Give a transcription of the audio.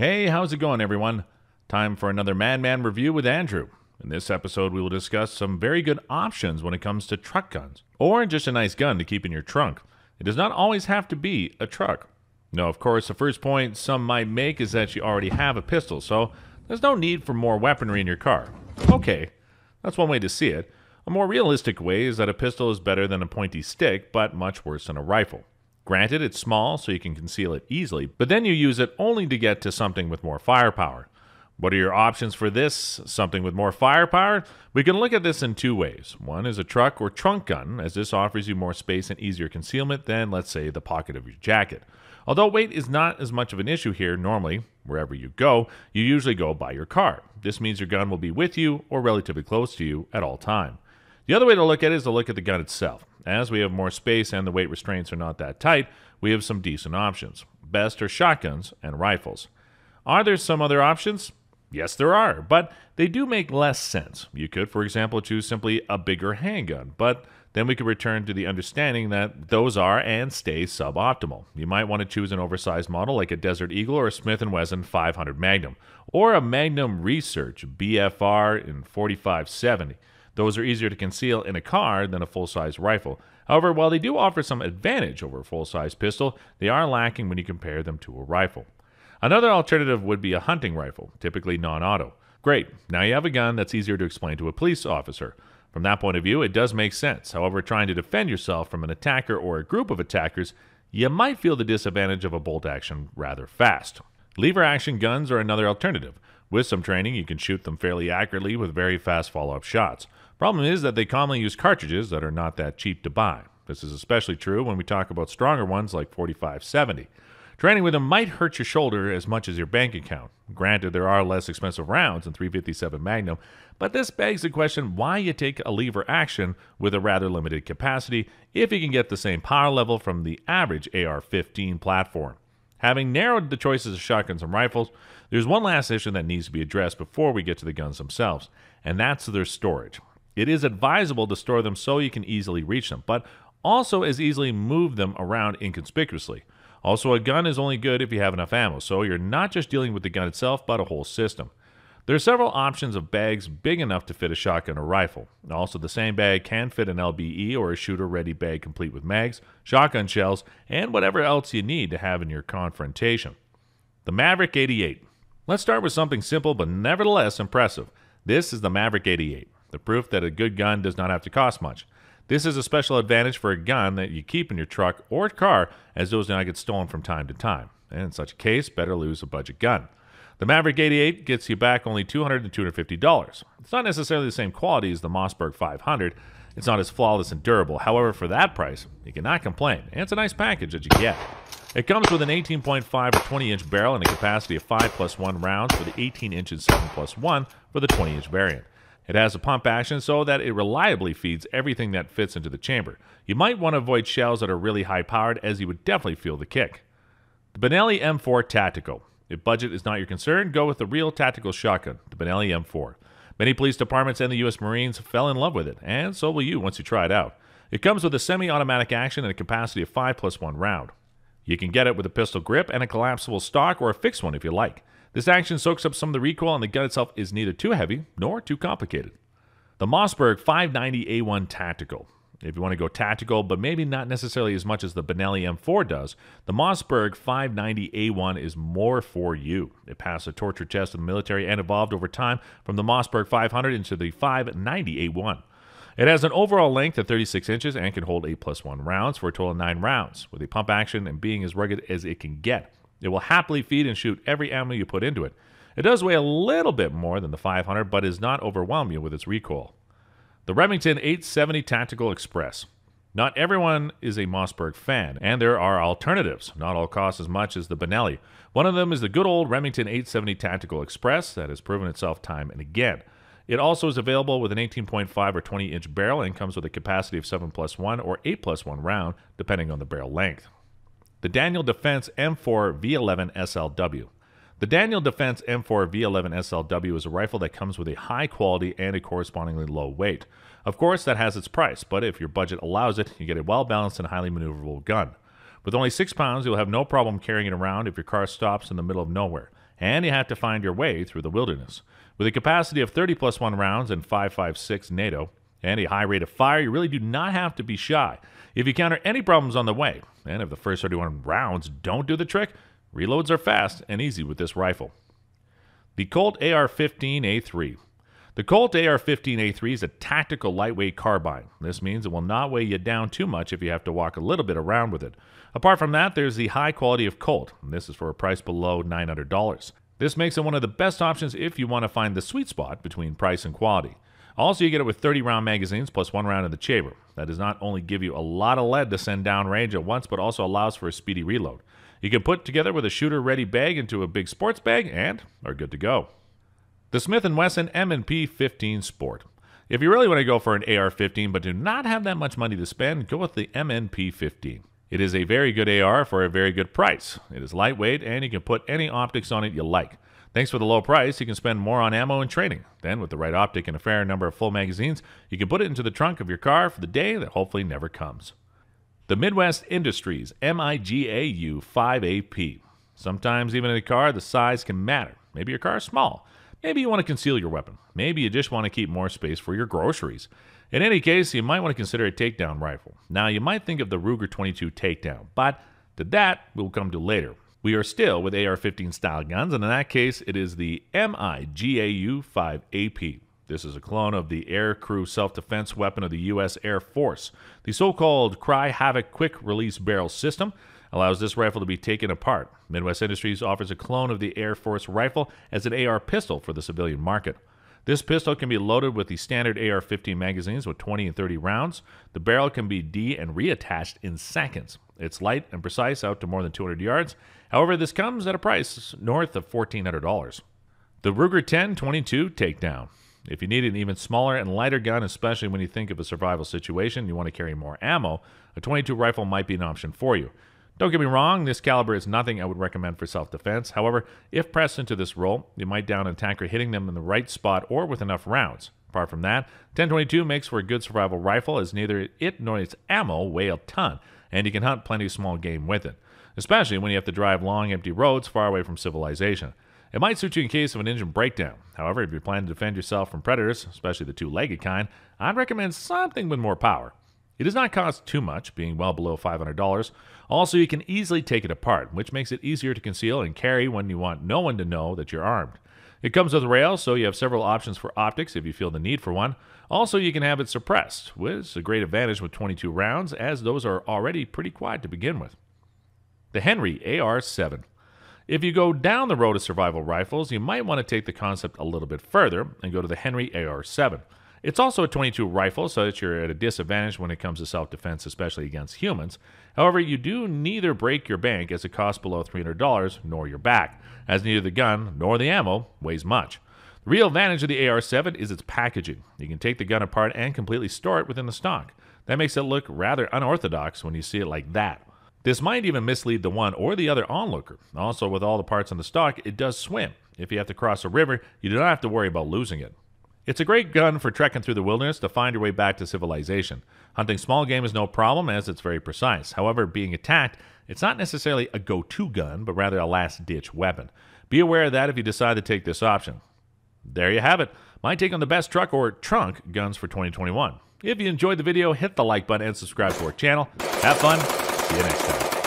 Hey, how's it going, everyone? Time for another Madman review with Andrew. In this episode, we will discuss some very good options when it comes to truck guns, or just a nice gun to keep in your trunk. It does not always have to be a truck. Now, of course, the first point some might make is that you already have a pistol, so there's no need for more weaponry in your car. Okay, that's one way to see it. A more realistic way is that a pistol is better than a pointy stick, but much worse than a rifle. Granted, it's small, so you can conceal it easily, but then you use it only to get to something with more firepower. What are your options for this? Something with more firepower? We can look at this in two ways. One is a truck or trunk gun, as this offers you more space and easier concealment than, let's say, the pocket of your jacket. Although weight is not as much of an issue here, normally, wherever you go, you usually go by your car. This means your gun will be with you or relatively close to you at all time. The other way to look at it is to look at the gun itself. As we have more space and the weight restraints are not that tight, we have some decent options. Best are shotguns and rifles. Are there some other options? Yes, there are, but they do make less sense. You could, for example, choose simply a bigger handgun, but then we could return to the understanding that those are and stay suboptimal. You might want to choose an oversized model like a Desert Eagle or a Smith & Wesson 500 Magnum, or a Magnum Research BFR in 4570. Those are easier to conceal in a car than a full size rifle. However, while they do offer some advantage over a full size pistol, they are lacking when you compare them to a rifle. Another alternative would be a hunting rifle, typically non auto. Great, now you have a gun that's easier to explain to a police officer. From that point of view, it does make sense. However, trying to defend yourself from an attacker or a group of attackers, you might feel the disadvantage of a bolt action rather fast. Lever action guns are another alternative. With some training, you can shoot them fairly accurately with very fast follow up shots. Problem is that they commonly use cartridges that are not that cheap to buy. This is especially true when we talk about stronger ones like 4570. Training with them might hurt your shoulder as much as your bank account. Granted, there are less expensive rounds in 357 Magnum, but this begs the question why you take a lever action with a rather limited capacity if you can get the same power level from the average AR 15 platform. Having narrowed the choices of shotguns and rifles, there's one last issue that needs to be addressed before we get to the guns themselves, and that's their storage. It is advisable to store them so you can easily reach them, but also as easily move them around inconspicuously. Also, a gun is only good if you have enough ammo, so you're not just dealing with the gun itself, but a whole system. There are several options of bags big enough to fit a shotgun or rifle. Also, the same bag can fit an LBE or a shooter ready bag complete with mags, shotgun shells, and whatever else you need to have in your confrontation. The Maverick 88. Let's start with something simple but nevertheless impressive. This is the Maverick 88, the proof that a good gun does not have to cost much. This is a special advantage for a gun that you keep in your truck or car, as those do not get stolen from time to time. And in such a case, better lose a budget gun. The Maverick 88 gets you back only $200 to $250. It's not necessarily the same quality as the Mossberg 500, it's not as flawless and durable. However, for that price, you cannot complain. And it's a nice package that you get. It comes with an 18.5 or 20 inch barrel and a capacity of 5 plus 1 rounds for the 18 inch and 7 plus 1 for the 20 inch variant. It has a pump action so that it reliably feeds everything that fits into the chamber. You might want to avoid shells that are really high powered as you would definitely feel the kick. The Benelli M4 Tactical. If budget is not your concern, go with the real tactical shotgun, the Benelli M4. Many police departments and the U.S. Marines fell in love with it, and so will you once you try it out. It comes with a semi automatic action and a capacity of 5 plus 1 round. You can get it with a pistol grip and a collapsible stock or a fixed one if you like. This action soaks up some of the recoil, and the gun itself is neither too heavy nor too complicated. The Mossberg 590A1 Tactical if you want to go tactical, but maybe not necessarily as much as the Benelli M4 does, the Mossberg 590A1 is more for you. It passed the torture test of the military and evolved over time from the Mossberg 500 into the 590A1. It has an overall length of 36 inches and can hold 8 plus 1 rounds for a total of 9 rounds, with a pump action and being as rugged as it can get. It will happily feed and shoot every ammo you put into it. It does weigh a little bit more than the 500, but is not overwhelm you with its recoil. The Remington 870 Tactical Express. Not everyone is a Mossberg fan, and there are alternatives. Not all cost as much as the Benelli. One of them is the good old Remington 870 Tactical Express that has proven itself time and again. It also is available with an 18.5 or 20 inch barrel and comes with a capacity of 7 plus 1 or 8 plus 1 round, depending on the barrel length. The Daniel Defense M4 V11 SLW. The Daniel Defense M4 V11 SLW is a rifle that comes with a high quality and a correspondingly low weight. Of course, that has its price, but if your budget allows it, you get a well balanced and highly maneuverable gun. With only 6 pounds, you'll have no problem carrying it around if your car stops in the middle of nowhere, and you have to find your way through the wilderness. With a capacity of 30 plus 1 rounds and 5.56 NATO, and a high rate of fire, you really do not have to be shy. If you encounter any problems on the way, and if the first 31 rounds don't do the trick, Reloads are fast and easy with this rifle. The Colt AR-15A3. The Colt AR-15A3 is a tactical lightweight carbine. This means it will not weigh you down too much if you have to walk a little bit around with it. Apart from that, there's the high quality of Colt. This is for a price below $900. This makes it one of the best options if you want to find the sweet spot between price and quality. Also, you get it with 30 round magazines plus one round in the chamber. That does not only give you a lot of lead to send downrange at once, but also allows for a speedy reload. You can put together with a shooter-ready bag into a big sports bag and are good to go. The Smith & Wesson M&P 15 Sport. If you really want to go for an AR-15 but do not have that much money to spend, go with the M&P 15. It is a very good AR for a very good price. It is lightweight and you can put any optics on it you like. Thanks for the low price, you can spend more on ammo and training. Then, with the right optic and a fair number of full magazines, you can put it into the trunk of your car for the day that hopefully never comes. The Midwest Industries MIGAU 5AP. Sometimes, even in a car, the size can matter. Maybe your car is small. Maybe you want to conceal your weapon. Maybe you just want to keep more space for your groceries. In any case, you might want to consider a takedown rifle. Now, you might think of the Ruger 22 takedown, but to that we'll come to later. We are still with AR 15 style guns, and in that case, it is the MIGAU 5AP. This is a clone of the air crew self defense weapon of the U.S. Air Force. The so called Cry Havoc quick release barrel system allows this rifle to be taken apart. Midwest Industries offers a clone of the Air Force rifle as an AR pistol for the civilian market. This pistol can be loaded with the standard AR 15 magazines with 20 and 30 rounds. The barrel can be de and reattached in seconds. It's light and precise out to more than 200 yards. However, this comes at a price north of $1,400. The Ruger 10 22 takedown. If you need an even smaller and lighter gun, especially when you think of a survival situation, you want to carry more ammo, a 22 rifle might be an option for you. Don't get me wrong, this caliber is nothing I would recommend for self defense. However, if pressed into this role, you might down an attacker hitting them in the right spot or with enough rounds. Apart from that, 1022 makes for a good survival rifle as neither it nor its ammo weigh a ton, and you can hunt plenty of small game with it, especially when you have to drive long, empty roads far away from civilization. It might suit you in case of an engine breakdown. However, if you plan to defend yourself from predators, especially the two-legged kind, I'd recommend something with more power. It does not cost too much, being well below $500. Also, you can easily take it apart, which makes it easier to conceal and carry when you want no one to know that you're armed. It comes with rails, so you have several options for optics if you feel the need for one. Also, you can have it suppressed, which is a great advantage with 22 rounds, as those are already pretty quiet to begin with. The Henry AR-7 if you go down the road of survival rifles, you might want to take the concept a little bit further and go to the Henry AR-7. It's also a 22 rifle, so that you're at a disadvantage when it comes to self-defense, especially against humans. However, you do neither break your bank as it costs below $300 nor your back, as neither the gun nor the ammo weighs much. The real advantage of the AR-7 is its packaging. You can take the gun apart and completely store it within the stock. That makes it look rather unorthodox when you see it like that. This might even mislead the one or the other onlooker. Also, with all the parts in the stock, it does swim. If you have to cross a river, you do not have to worry about losing it. It's a great gun for trekking through the wilderness to find your way back to civilization. Hunting small game is no problem as it's very precise. However, being attacked, it's not necessarily a go to gun, but rather a last ditch weapon. Be aware of that if you decide to take this option. There you have it. My take on the best truck or trunk guns for 2021. If you enjoyed the video, hit the like button and subscribe to our channel. Have fun, See you next time.